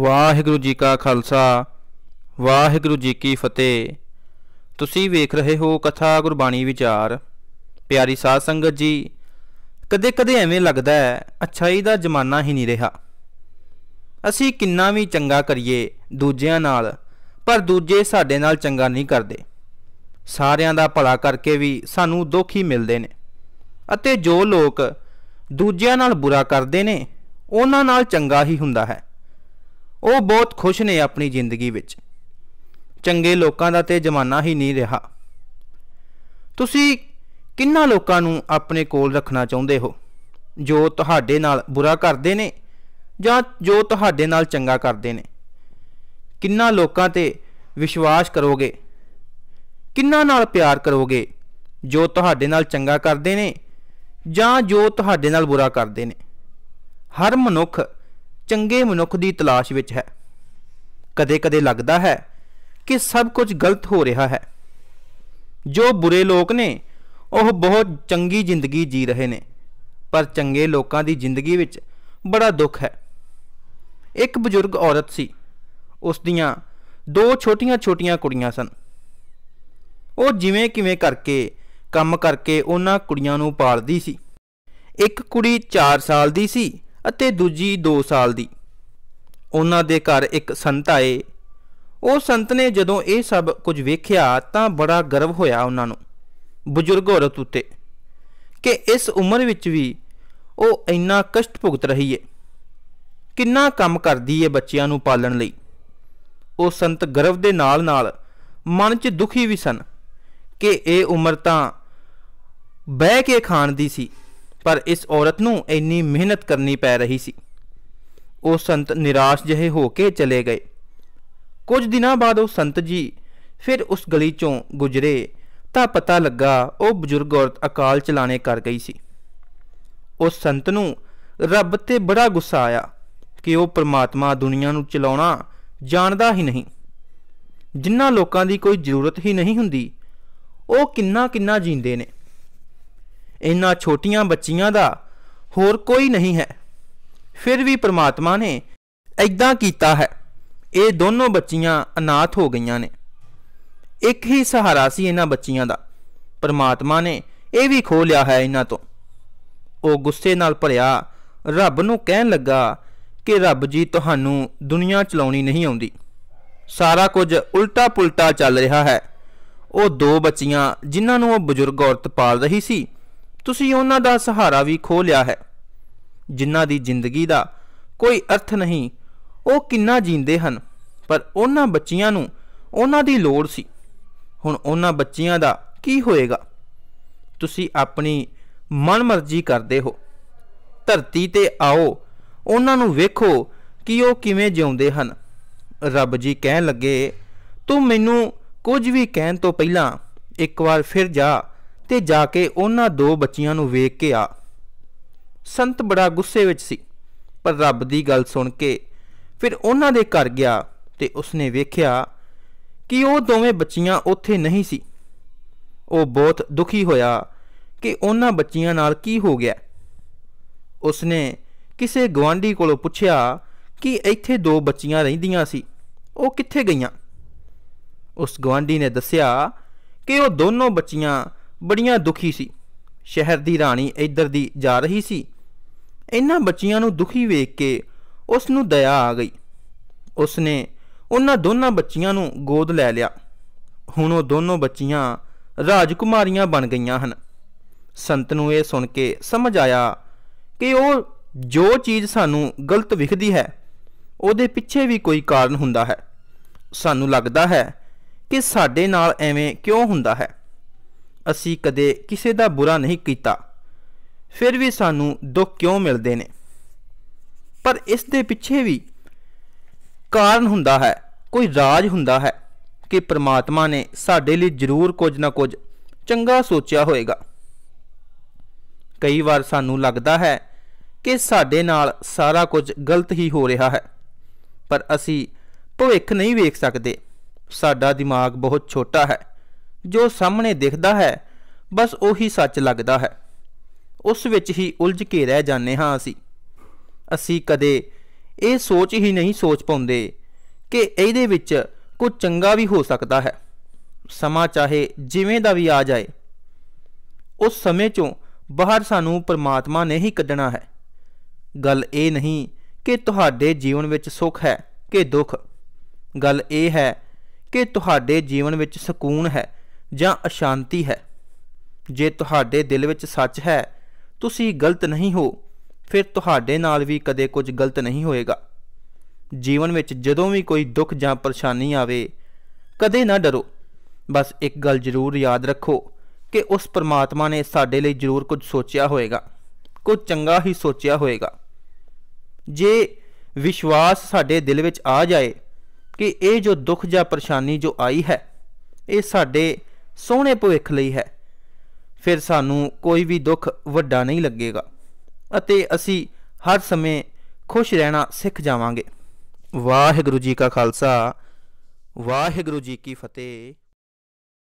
ਵਾਹਿਗੁਰੂ ਜੀ ਕਾ ਖਾਲਸਾ ਵਾਹਿਗੁਰੂ ਜੀ ਕੀ ਫਤਿਹ ਤੁਸੀਂ ਵੇਖ ਰਹੇ ਹੋ ਕਥਾ ਗੁਰਬਾਣੀ ਵਿਚਾਰ ਪਿਆਰੀ ਸਾਧ ਸੰਗਤ ਜੀ ਕਦੇ-ਕਦੇ ਐਵੇਂ ਲੱਗਦਾ ਹੈ ਅਛਾਈ ਦਾ ਜ਼ਮਾਨਾ ਹੀ ਨਹੀਂ ਰਿਹਾ ਅਸੀਂ ਕਿੰਨਾ ਵੀ ਚੰਗਾ ਕਰੀਏ ਦੂਜਿਆਂ ਨਾਲ ਪਰ ਦੂਜੇ ਸਾਡੇ ਨਾਲ ਚੰਗਾ ਨਹੀਂ ਕਰਦੇ ਸਾਰਿਆਂ ਦਾ ਭਲਾ ਕਰਕੇ ਵੀ ਸਾਨੂੰ ਦੁੱਖ ਹੀ ਮਿਲਦੇ ਨੇ ਅਤੇ ਜੋ ਲੋਕ ਦੂਜਿਆਂ ਨਾਲ ਬੁਰਾ ਕਰਦੇ ਨੇ ਉਹਨਾਂ ਨਾਲ ਚੰਗਾ ਹੀ ਹੁੰਦਾ ਹੈ ਉਹ ਬਹੁਤ ਖੁਸ਼ ਨੇ ਆਪਣੀ ਜ਼ਿੰਦਗੀ ਵਿੱਚ ਚੰਗੇ ਲੋਕਾਂ ਦਾ ਤੇ ਜ਼ਮਾਨਾ ਹੀ ਨਹੀਂ ਰਿਹਾ ਤੁਸੀਂ ਕਿੰਨਾ ਲੋਕਾਂ ਨੂੰ ਆਪਣੇ ਕੋਲ ਰੱਖਣਾ ਚਾਹੁੰਦੇ ਹੋ ਜੋ ਤੁਹਾਡੇ ਨਾਲ ਬੁਰਾ ਕਰਦੇ ਨੇ ਜਾਂ ਜੋ ਤੁਹਾਡੇ ਨਾਲ ਚੰਗਾ ਕਰਦੇ ਨੇ ਕਿੰਨਾ ਲੋਕਾਂ ਤੇ ਵਿਸ਼ਵਾਸ ਕਰੋਗੇ ਕਿੰਨਾ ਨਾਲ ਪਿਆਰ ਕਰੋਗੇ ਜੋ ਤੁਹਾਡੇ ਨਾਲ ਚੰਗਾ ਕਰਦੇ ਨੇ ਜਾਂ ਜੋ ਤੁਹਾਡੇ ਨਾਲ ਬੁਰਾ ਕਰਦੇ ਨੇ ਹਰ ਮਨੁੱਖ ਚੰਗੇ ਮਨੁੱਖ ਦੀ ਤਲਾਸ਼ ਵਿੱਚ ਹੈ ਕਦੇ-ਕਦੇ ਲੱਗਦਾ ਹੈ ਕਿ ਸਭ ਕੁਝ ਗਲਤ ਹੋ ਰਿਹਾ ਹੈ ਜੋ ਬੁਰੇ ਲੋਕ ਨੇ ਉਹ ਬਹੁਤ ਚੰਗੀ ਜ਼ਿੰਦਗੀ ਜੀ ਰਹੇ ਨੇ ਪਰ ਚੰਗੇ ਲੋਕਾਂ ਦੀ ਜ਼ਿੰਦਗੀ ਵਿੱਚ ਬੜਾ ਦੁੱਖ ਹੈ ਇੱਕ ਬਜ਼ੁਰਗ ਔਰਤ ਸੀ ਉਸ ਦੀਆਂ ਦੋ ਛੋਟੀਆਂ-ਛੋਟੀਆਂ ਕੁੜੀਆਂ ਸਨ ਉਹ ਜਿਵੇਂ ਕਿਵੇਂ ਕਰਕੇ ਕੰਮ ਕਰਕੇ ਉਹਨਾਂ ਕੁੜੀਆਂ ਨੂੰ ਪਾਲਦੀ ਸੀ ਇੱਕ ਕੁੜੀ 4 ਸਾਲ ਦੀ ਸੀ ਅਤੇ ਦੂਜੀ 2 ਸਾਲ ਦੀ ਉਹਨਾਂ ਦੇ ਘਰ ਇੱਕ ਸੰਤ ਆਏ ਉਹ ਸੰਤ ਨੇ ਜਦੋਂ ਇਹ ਸਭ ਕੁਝ ਵੇਖਿਆ ਤਾਂ ਬੜਾ ਗਰਵ ਹੋਇਆ ਉਹਨਾਂ ਨੂੰ ਬਜ਼ੁਰਗ ਔਰਤ ਉਤੇ ਕਿ ਇਸ ਉਮਰ ਵਿੱਚ ਵੀ ਉਹ ਇੰਨਾ ਕਸ਼ਟ ਭੁਗਤ ਰਹੀ ਏ ਕਿੰਨਾ ਕੰਮ ਕਰਦੀ ਏ ਬੱਚਿਆਂ ਨੂੰ ਪਾਲਣ ਲਈ ਉਹ ਸੰਤ ਗਰਵ ਦੇ ਨਾਲ-ਨਾਲ ਮਨ 'ਚ ਦੁਖੀ ਵੀ ਸਨ ਕਿ ਇਹ ਉਮਰ ਤਾਂ ਬਹਿ ਕੇ ਖਾਣ ਦੀ ਸੀ ਪਰ ਇਸ ਔਰਤ ਨੂੰ ਇੰਨੀ ਮਿਹਨਤ ਕਰਨੀ ਪੈ ਰਹੀ ਸੀ ਉਹ ਸੰਤ ਨਿਰਾਸ਼ ਜਿਹੇ ਹੋ ਕੇ ਚਲੇ ਗਏ ਕੁਝ ਦਿਨਾਂ ਬਾਅਦ ਉਹ ਸੰਤ ਜੀ ਫਿਰ ਉਸ ਗਲੀ ਚੋਂ ਗੁਜ਼ਰੇ ਤਾਂ ਪਤਾ ਲੱਗਾ ਉਹ ਬਜ਼ੁਰਗ ਔਰਤ ਅਕਾਲ ਚਲਾਣੇ ਕਰ ਗਈ ਸੀ ਉਸ ਸੰਤ ਨੂੰ ਰੱਬ ਤੇ ਬੜਾ ਗੁੱਸਾ ਆਇਆ ਕਿ ਉਹ ਪ੍ਰਮਾਤਮਾ ਦੁਨੀਆ ਨੂੰ ਚਲਾਉਣਾ ਜਾਣਦਾ ਹੀ ਨਹੀਂ ਜਿੰਨਾ ਲੋਕਾਂ ਦੀ ਕੋਈ ਜ਼ਰੂਰਤ ਹੀ ਨਹੀਂ ਹੁੰਦੀ ਉਹ ਕਿੰਨਾ ਕਿੰਨਾ ਜੀਂਦੇ ਨੇ ਇਹਨਾਂ ਛੋਟੀਆਂ ਬੱਚੀਆਂ ਦਾ ਹੋਰ ਕੋਈ ਨਹੀਂ ਹੈ ਫਿਰ ਵੀ ਪ੍ਰਮਾਤਮਾ ਨੇ ਐਦਾਂ ਕੀਤਾ ਹੈ ਇਹ ਦੋਨੋਂ ਬੱਚੀਆਂ ਅਨਾਥ ਹੋ ਗਈਆਂ ਨੇ ਇੱਕ ਹੀ ਸਹਾਰਾ ਸੀ ਇਹਨਾਂ ਬੱਚੀਆਂ ਦਾ ਪ੍ਰਮਾਤਮਾ ਨੇ ਇਹ ਵੀ ਖੋ ਲਿਆ ਹੈ ਇਹਨਾਂ ਤੋਂ ਉਹ ਗੁੱਸੇ ਨਾਲ ਭਰਿਆ ਰੱਬ ਨੂੰ ਕਹਿਣ ਲੱਗਾ ਕਿ ਰੱਬ ਜੀ ਤੁਹਾਨੂੰ ਦੁਨੀਆ ਚਲਾਉਣੀ ਨਹੀਂ ਆਉਂਦੀ ਸਾਰਾ ਕੁਝ ਉਲਟਾ ਪੁਲਟਾ ਚੱਲ ਰਿਹਾ ਹੈ ਉਹ ਦੋ ਬੱਚੀਆਂ ਜਿਨ੍ਹਾਂ ਨੂੰ ਉਹ ਬਜ਼ੁਰਗ ਔਰਤ ਪਾਲ ਰਹੀ ਸੀ ਤੁਸੀਂ ਉਹਨਾਂ ਦਾ ਸਹਾਰਾ ਵੀ ਖੋ ਲਿਆ ਹੈ ਜਿਨ੍ਹਾਂ ਦੀ ਜ਼ਿੰਦਗੀ ਦਾ ਕੋਈ ਅਰਥ ਨਹੀਂ ਉਹ ਕਿੰਨਾ ਜੀਂਦੇ ਹਨ ਪਰ ਉਹਨਾਂ ਬੱਚਿਆਂ ਨੂੰ ਉਹਨਾਂ ਦੀ ਲੋੜ ਸੀ ਹੁਣ ਉਹਨਾਂ ਬੱਚਿਆਂ ਦਾ ਕੀ ਹੋਏਗਾ ਤੁਸੀਂ ਆਪਣੀ ਮਨਮਰਜ਼ੀ ਕਰਦੇ ਹੋ ਧਰਤੀ ਤੇ ਆਓ ਉਹਨਾਂ ਨੂੰ ਵੇਖੋ ਕਿ ਉਹ ਕਿਵੇਂ ਜਿਉਂਦੇ ਹਨ ਰੱਬ ਜੀ ਕਹਿਣ ਲੱਗੇ ਤੂੰ ਮੈਨੂੰ ਕੁਝ ਵੀ ਕਹਿਣ ਤੋਂ ਪਹਿਲਾਂ ਇੱਕ ਵਾਰ ਫਿਰ ਜਾ ਤੇ ਜਾ ਕੇ ਉਹਨਾਂ ਦੋ ਬੱਚੀਆਂ ਨੂੰ ਵੇਖ ਕੇ ਆ ਸੰਤ ਬੜਾ ਗੁੱਸੇ ਵਿੱਚ ਸੀ ਪਰ ਰੱਬ ਦੀ ਗੱਲ ਸੁਣ ਕੇ ਫਿਰ ਉਹਨਾਂ ਦੇ ਘਰ ਗਿਆ ਤੇ ਉਸਨੇ ਵੇਖਿਆ ਕਿ ਉਹ ਦੋਵੇਂ ਬੱਚੀਆਂ ਉੱਥੇ ਨਹੀਂ ਸੀ ਉਹ ਬਹੁਤ ਦੁਖੀ ਹੋਇਆ ਕਿ ਉਹਨਾਂ ਬੱਚੀਆਂ ਨਾਲ ਕੀ ਹੋ ਗਿਆ ਉਸਨੇ ਕਿਸੇ ਗਵਾਂਢੀ ਕੋਲੋਂ ਪੁੱਛਿਆ ਕਿ ਇੱਥੇ ਦੋ ਬੱਚੀਆਂ ਰਹਿੰਦੀਆਂ ਸੀ ਉਹ ਕਿੱਥੇ ਗਈਆਂ ਉਸ ਗਵਾਂਢੀ ਨੇ ਦੱਸਿਆ ਕਿ ਉਹ ਦੋਨੋਂ ਬੱਚੀਆਂ ਬੜੀਆਂ ਦੁਖੀ ਸੀ ਸ਼ਹਿਰ ਦੀ ਰਾਣੀ ਇੱਧਰ ਦੀ ਜਾ ਰਹੀ ਸੀ ਇਹਨਾਂ ਬੱਚੀਆਂ ਨੂੰ ਦੁਖੀ ਵੇਖ ਕੇ ਉਸ ਨੂੰ ਦਇਆ ਆ ਗਈ ਉਸ ਨੇ ਉਹਨਾਂ ਦੋਨਾਂ ਬੱਚੀਆਂ ਨੂੰ ਗੋਦ ਲੈ ਲਿਆ ਹੁਣ ਉਹ ਦੋਨੋਂ ਬੱਚੀਆਂ ਰਾਜਕੁਮਾਰੀਆਂ ਬਣ ਗਈਆਂ ਹਨ ਸੰਤ ਨੂੰ ਇਹ ਸੁਣ ਕੇ ਸਮਝ ਆਇਆ ਕਿ ਉਹ ਜੋ ਚੀਜ਼ ਸਾਨੂੰ ਗਲਤ ਵਿਖਦੀ ਹੈ ਉਹਦੇ ਪਿੱਛੇ ਵੀ ਕੋਈ ਕਾਰਨ ਹੁੰਦਾ ਹੈ ਸਾਨੂੰ ਲੱਗਦਾ ਹੈ ਕਿ ਸਾਡੇ ਨਾਲ ਐਵੇਂ ਕਿਉਂ ਹੁੰਦਾ ਹੈ ਅਸੀਂ ਕਦੇ ਕਿਸੇ ਦਾ ਬੁਰਾ ਨਹੀਂ ਕੀਤਾ ਫਿਰ ਵੀ ਸਾਨੂੰ ਦੁੱਖ ਕਿਉਂ ਮਿਲਦੇ ਨੇ ਪਰ ਇਸ ਦੇ ਪਿੱਛੇ ਵੀ ਕਾਰਨ ਹੁੰਦਾ ਹੈ ਕੋਈ ਰਾਜ ਹੁੰਦਾ ਹੈ ਕਿ ਪ੍ਰਮਾਤਮਾ ਨੇ ਸਾਡੇ ਲਈ ਜ਼ਰੂਰ ਕੁਝ ਨਾ ਕੁਝ ਚੰਗਾ ਸੋਚਿਆ ਹੋਵੇਗਾ ਕਈ ਵਾਰ ਸਾਨੂੰ ਲੱਗਦਾ ਹੈ ਕਿ ਸਾਡੇ ਨਾਲ ਸਾਰਾ ਕੁਝ ਗਲਤ ਹੀ ਹੋ ਰਿਹਾ ਹੈ ਪਰ ਅਸੀਂ ਭਵਿੱਖ ਨਹੀਂ ਵੇਖ ਸਕਦੇ ਸਾਡਾ ਦਿਮਾਗ ਬਹੁਤ ਛੋਟਾ ਹੈ ਜੋ ਸਾਹਮਣੇ ਦਿਖਦਾ ਹੈ ਬਸ ਉਹੀ ਸੱਚ ਲੱਗਦਾ ਹੈ ਉਸ ਵਿੱਚ ਹੀ ਉਲਝ ਕੇ ਰਹਿ ਜਾਂਦੇ ਹਾਂ ਅਸੀਂ ਅਸੀਂ ਕਦੇ ਇਹ ਸੋਚ ਹੀ ਨਹੀਂ ਸੋਚ ਪਾਉਂਦੇ ਕਿ ਇਹਦੇ ਵਿੱਚ ਕੁਝ ਚੰਗਾ ਵੀ ਹੋ ਸਕਦਾ ਹੈ ਸਮਾਂ ਚਾਹੇ ਜਿਵੇਂ ਦਾ ਵੀ ਆ ਜਾਏ ਉਸ ਸਮੇਂ ਚੋਂ ਬਾਹਰ ਸਾਨੂੰ ਪਰਮਾਤਮਾ ਨੇ ਹੀ ਕੱਢਣਾ ਹੈ ਗੱਲ ਇਹ ਨਹੀਂ ਕਿ ਤੁਹਾਡੇ ਜੀਵਨ ਵਿੱਚ ਸੁੱਖ ਹੈ ਕਿ ਦੁੱਖ ਗੱਲ ਇਹ ਹੈ ਕਿ ਤੁਹਾਡੇ ਜੀਵਨ ਵਿੱਚ ਸਕੂਨ ਹੈ ਜਾਂ ਅਸ਼ਾਂਤੀ ਹੈ ਜੇ ਤੁਹਾਡੇ ਦਿਲ ਵਿੱਚ ਸੱਚ ਹੈ ਤੁਸੀਂ ਗਲਤ ਨਹੀਂ ਹੋ ਫਿਰ ਤੁਹਾਡੇ ਨਾਲ ਵੀ ਕਦੇ ਕੁਝ ਗਲਤ ਨਹੀਂ ਹੋਏਗਾ ਜੀਵਨ ਵਿੱਚ ਜਦੋਂ ਵੀ ਕੋਈ ਦੁੱਖ ਜਾਂ ਪਰੇਸ਼ਾਨੀ ਆਵੇ ਕਦੇ ਨਾ ਡਰੋ ਬਸ ਇੱਕ ਗੱਲ ਜ਼ਰੂਰ ਯਾਦ ਰੱਖੋ ਕਿ ਉਸ ਪਰਮਾਤਮਾ ਨੇ ਸਾਡੇ ਲਈ ਜ਼ਰੂਰ ਕੁਝ ਸੋਚਿਆ ਹੋਵੇਗਾ ਕੁਝ ਚੰਗਾ ਹੀ ਸੋਚਿਆ ਹੋਵੇਗਾ ਜੇ ਵਿਸ਼ਵਾਸ ਸਾਡੇ ਦਿਲ ਵਿੱਚ ਆ ਜਾਏ ਕਿ ਇਹ ਜੋ ਦੁੱਖ ਜਾਂ ਪਰੇਸ਼ਾਨੀ ਜੋ ਆਈ ਹੈ ਇਹ ਸਾਡੇ ਸੋਹਣੇ ਭਵਿੱਖ ਲਈ ਹੈ ਫਿਰ ਸਾਨੂੰ ਕੋਈ ਵੀ ਦੁੱਖ ਵੱਡਾ ਨਹੀਂ ਲੱਗੇਗਾ ਅਤੇ ਅਸੀਂ ਹਰ ਸਮੇਂ ਖੁਸ਼ ਰਹਿਣਾ ਸਿੱਖ ਜਾਵਾਂਗੇ ਵਾਹਿਗੁਰੂ ਜੀ ਕਾ ਖਾਲਸਾ ਵਾਹਿਗੁਰੂ ਜੀ ਕੀ ਫਤਿਹ